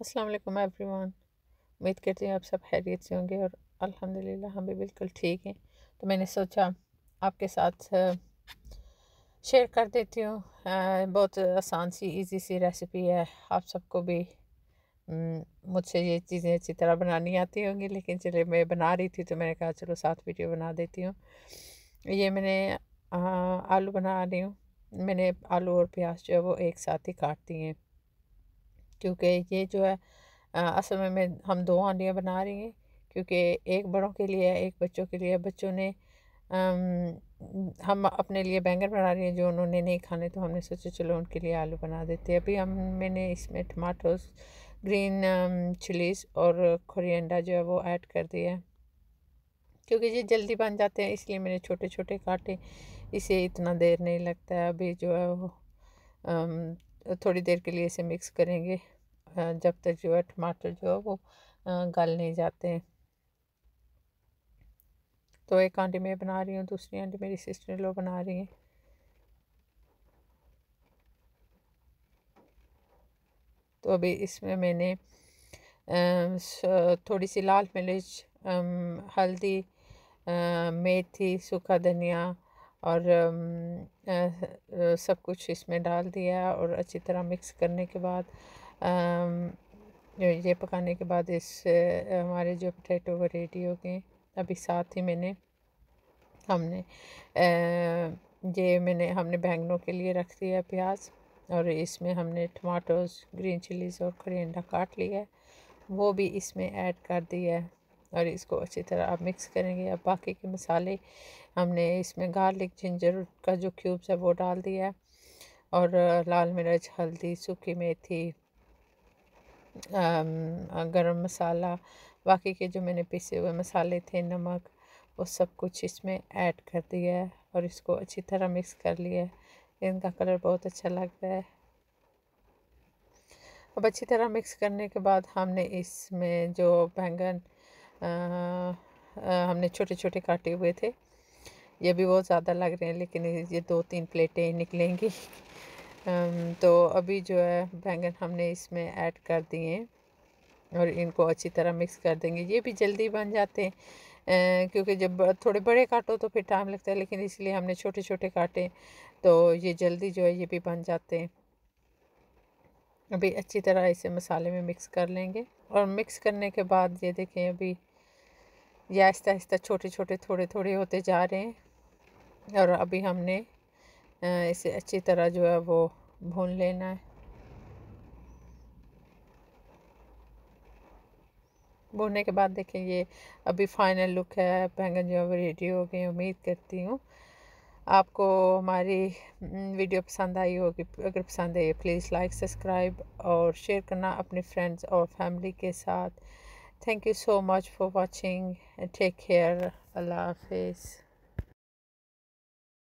अस्सलाम वालेकुम एवरीवन उम्मीद करती हूँ आप सब खैरियत से होंगे और अल्हम्दुलिल्लाह हम भी बिल्कुल ठीक हैं तो मैंने सोचा आपके साथ शेयर कर देती हूँ बहुत आसान सी इजी सी रेसिपी है आप सबको भी मुझसे ये चीज़ें अच्छी तरह बनानी आती होंगी लेकिन चलिए मैं बना रही थी तो मैंने कहा चलो साथ वीडियो बना देती हूँ ये मैंने आ, आलू बना रही हूँ मैंने आलू और प्याज जो है वो एक साथ ही काट दिए हैं क्योंकि ये जो है असल में मैं हम दो हांडियाँ बना रही हैं क्योंकि एक बड़ों के लिए है एक बच्चों के लिए बच्चों ने हम अपने लिए बैंगन बना रहे हैं जो उन्होंने नहीं खाने तो हमने सोचा चलो उनके लिए आलू बना देते हैं अभी हम मैंने इसमें टमाटोस ग्रीन चिलीज और अंडा जो है वो ऐड कर दिया है क्योंकि ये जल्दी बन जाते हैं इसलिए मैंने छोटे छोटे काटे इसे इतना देर नहीं लगता है अभी जो है वो थोड़ी देर के लिए इसे मिक्स करेंगे जब तक जो है टमाटर जो है वो गल नहीं जाते हैं तो एक आंटी मैं बना रही हूँ दूसरी आंटी मेरी सिस्टर लोग बना रही हैं तो अभी इसमें मैंने थोड़ी सी लाल मिर्च हल्दी मेथी सूखा धनिया और सब कुछ इसमें डाल दिया और अच्छी तरह मिक्स करने के बाद ये पकाने के बाद इस हमारे जो पोटैटो वो रेडी हो गए अभी साथ ही मैंने हमने ये मैंने हमने बैंगनों के लिए रख दिया प्याज और इसमें हमने टमाटोज ग्रीन चिलीज़ और करेंडा काट लिया वो भी इसमें ऐड कर दिया है और इसको अच्छी तरह आप मिक्स करेंगे अब बाकी के मसाले हमने इसमें गार्लिक जिंजर का जो क्यूब्स है वो डाल दिया है और लाल मिर्च हल्दी सूखी मेथी गरम मसाला बाकी के जो मैंने पीसे हुए मसाले थे नमक वो सब कुछ इसमें ऐड कर दिया है और इसको अच्छी तरह मिक्स कर लिया है इनका कलर बहुत अच्छा लग रहा है अब अच्छी तरह मिक्स करने के बाद हमने इसमें जो बैंगन आ, हमने छोटे छोटे काटे हुए थे ये भी बहुत ज़्यादा लग रहे हैं लेकिन ये दो तीन प्लेटें निकलेंगी तो अभी जो है बैंगन हमने इसमें ऐड कर दिए और इनको अच्छी तरह मिक्स कर देंगे ये भी जल्दी बन जाते हैं क्योंकि जब थोड़े बड़े काटो तो फिर टाइम लगता है लेकिन इसलिए हमने छोटे छोटे काटे तो ये जल्दी जो है ये भी बन जाते हैं अभी अच्छी तरह इसे मसाले में मिक्स कर लेंगे और मिक्स करने के बाद ये देखें अभी ये आहिस्ता आहिस्ता छोटे छोटे थोड़े थोड़े होते जा रहे हैं और अभी हमने इसे अच्छी तरह जो है वो भून लेना है भूनने के बाद देखें ये अभी फाइनल लुक है बैंगन जो है वो रेडी हो गए उम्मीद करती हूँ आपको हमारी वीडियो हम्म, पसंद आई होगी अगर पसंद आई प्लीज़ लाइक सब्सक्राइब और शेयर करना अपने फ्रेंड्स और फैमिली के साथ thank you so much for watching and take care allah hafiz